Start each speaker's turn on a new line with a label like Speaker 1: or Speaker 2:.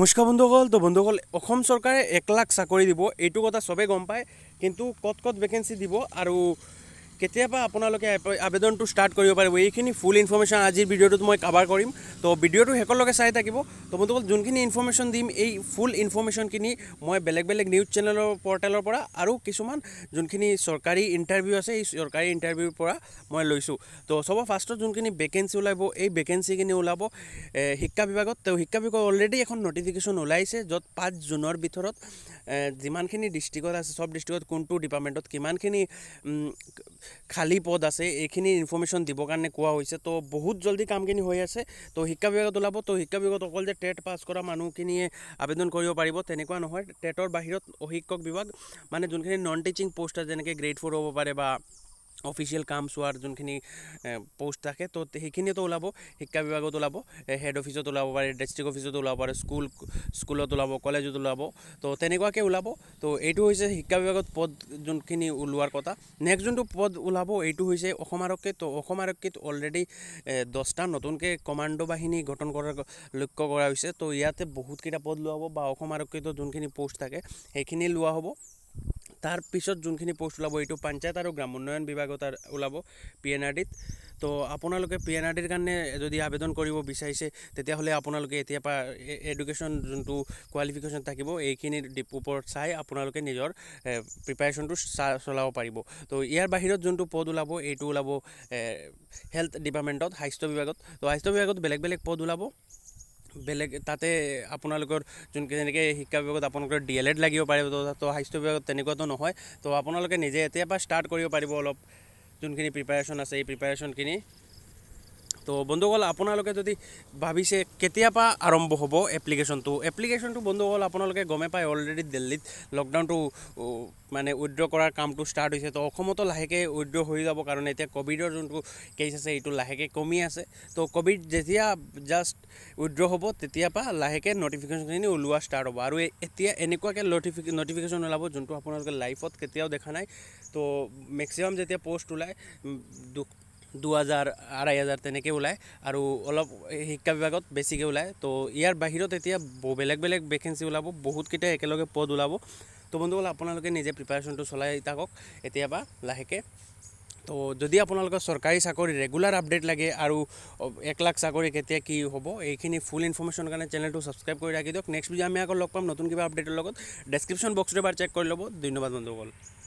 Speaker 1: মুখ্য বন্ধুসকল তো বন্ধুসকল অসম চৰকাৰে এক লাখ চাকৰি দিব এইটো কথা চবেই গম পায় কিন্তু কত কত ভেকেঞ্চি দিব আৰু কেতিয়াবা আপোনালোকে আবেদনটো ষ্টাৰ্ট কৰিব পাৰিব এইখিনি ফুল ইনফৰ্মেশ্যন আজিৰ ভিডিঅ'টোত মই কাভাৰ কৰিম তো ভিডিঅ'টো শেষলৈকে চাই থাকিব তো মই তোমাক যোনখিনি ইনফৰ্মেশ্যন দিম এই ফুল ইনফৰ্মেশ্যনখিনি মই বেলেগ বেলেগ নিউজ চেনেলৰ পৰ্টেলৰ পৰা আৰু কিছুমান যোনখিনি চৰকাৰী ইণ্টাৰভিউ আছে এই চৰকাৰী ইণ্টাৰভিউৰ পৰা মই লৈছোঁ তো চবৰ ফাৰ্ষ্টত যোনখিনি ভেকেঞ্চি ওলাব এই ভেকেঞ্চিখিনি ওলাব শিক্ষা বিভাগত তো শিক্ষা বিভাগত অলৰেডি এখন ন'টিফিকেশ্যন ওলাইছে য'ত পাঁচ জুনৰ ভিতৰত যিমানখিনি ডিষ্ট্ৰিক্টত আছে চব ডিষ্ট্ৰিক্টত কোনটো ডিপাৰ্টমেণ্টত কিমানখিনি খালী পদ আছে এইখিনি ইনফৰ্মেশ্যন দিবৰ কাৰণে কোৱা হৈছে তো বহুত জলদি কামখিনি হৈ আছে তো শিক্ষা বিভাগত ওলাব তো শিক্ষা বিভাগত অকল যে টেট পাছ কৰা মানুহখিনিয়ে আবেদন কৰিব পাৰিব তেনেকুৱা নহয় টেটৰ বাহিৰত অশিক্ষক বিভাগ মানে যোনখিনি নন টিচিং পোষ্ট আছে যেনেকৈ গ্ৰেড ফ'ৰ হ'ব পাৰে বা অফিচিয়েল কাম চোৱাৰ যোনখিনি পোষ্ট থাকে ত' সেইখিনিতো ওলাব শিক্ষা বিভাগত ওলাব হেড অফিচত ওলাব পাৰে ডিষ্ট্ৰিক্ট অফিচত ওলাব পাৰে স্কুল স্কুলত ওলাব কলেজত ওলাব ত' তেনেকুৱাকৈ ওলাব ত' এইটো হৈছে শিক্ষা বিভাগত পদ যোনখিনি ওলোৱাৰ কথা নেক্সট যোনটো পদ ওলাব এইটো হৈছে অসম আৰক্ষী ত' অসম আৰক্ষীত অলৰেডি দহটা নতুনকৈ কমাণ্ডো বাহিনী গঠন কৰাৰ লক্ষ্য কৰা হৈছে ত' ইয়াতে বহুতকেইটা পদ লোৱা হ'ব বা অসম আৰক্ষীতো যোনখিনি পোষ্ট থাকে সেইখিনি লোৱা হ'ব তাৰ পিছত যোনখিনি পোষ্ট ওলাব এইটো পঞ্চায়ত আৰু গ্ৰামোন্নয়ন বিভাগৰ তাৰ ওলাব পি এন আৰ ডিত তো আপোনালোকে পি এন আৰ ডিৰ কাৰণে যদি আবেদন কৰিব বিচাৰিছে তেতিয়াহ'লে আপোনালোকে এতিয়াৰ পৰা এডুকেশ্যন যোনটো কোৱালিফিকেশ্যন থাকিব এইখিনি ডিপ ওপৰত চাই আপোনালোকে নিজৰ প্ৰিপাৰেশ্যনটো চলাব পাৰিব তো ইয়াৰ বাহিৰত যোনটো পদ ওলাব এইটো ওলাব হেল্থ ডিপাৰ্টমেণ্টত স্বাস্থ্য বিভাগত তো স্বাস্থ্য বিভাগত বেলেগ বেলেগ পদ ওলাব বেলেগ তাতে আপোনালোকৰ যোনকে যেনেকৈ শিক্ষা বিভাগত আপোনালোকৰ ডি এল এড লাগিব পাৰিব তো স্বাস্থ্য বিভাগত তেনেকুৱাতো নহয় তো আপোনালোকে নিজে এতিয়াৰ পৰা ষ্টাৰ্ট কৰিব পাৰিব অলপ যোনখিনি প্ৰিপাৰেশ্যন আছে এই প্ৰিপাৰেশ্যনখিনি তো বন্ধুসকল আপোনালোকে যদি ভাবিছে কেতিয়াৰ পৰা আৰম্ভ হ'ব এপ্লিকেশ্যনটো এপ্লিকেশ্যনটো বন্ধুসকল আপোনালোকে গমে পায় অলৰেডি দিল্লীত লকডাউনটো মানে উইড্ৰ কৰাৰ কামটো ষ্টাৰ্ট হৈছে তো অসমতো লাহেকৈ উইড্ৰ হৈ যাব কাৰণ এতিয়া ক'ভিডৰ যোনটো কেছ আছে এইটো লাহেকৈ কমি আছে তো ক'ভিড যেতিয়া জাষ্ট উইড্ৰ হ'ব তেতিয়াৰ পৰা লাহেকৈ ন'টিফিকেশ্যনখিনি ওলোৱা ষ্টাৰ্ট হ'ব আৰু এতিয়া এনেকুৱাকৈ নটিফি ন'টিফিকেশ্যন ওলাব যোনটো আপোনালোকে লাইফত কেতিয়াও দেখা নাই তো মেক্সিমাম যেতিয়া প'ষ্ট ওলায় দুহাজাৰ আঢ়ৈ হাজাৰ তেনেকৈ ওলায় আৰু অলপ শিক্ষা বিভাগত বেছিকৈ ওলায় তো ইয়াৰ বাহিৰত এতিয়া বেলেগ বেলেগ ভেকেঞ্চি ওলাব বহুতকেইটা একেলগে পদ ওলাব তো বন্ধুসকল আপোনালোকে নিজে প্ৰিপাৰেশ্যনটো চলাই থাকক এতিয়াবা লাহেকৈ তো যদি আপোনালোকৰ চৰকাৰী চাকৰি ৰেগুলাৰ আপডেট লাগে আৰু এক লাখ চাকৰি কেতিয়া কি হ'ব এইখিনি ফুল ইনফৰ্মেশ্যনৰ কাৰণে চেনেলটো ছাবস্ক্ৰাইব কৰি ৰাখি দিয়ক নেক্সট ভিডিঅ' আমি আকৌ লগ পাম নতুন কিবা আপডেটৰ লগত ডেছক্ৰিপশ্যন বক্সটো এবাৰ চেক কৰি ল'ব ধন্যবাদ বন্ধুসকল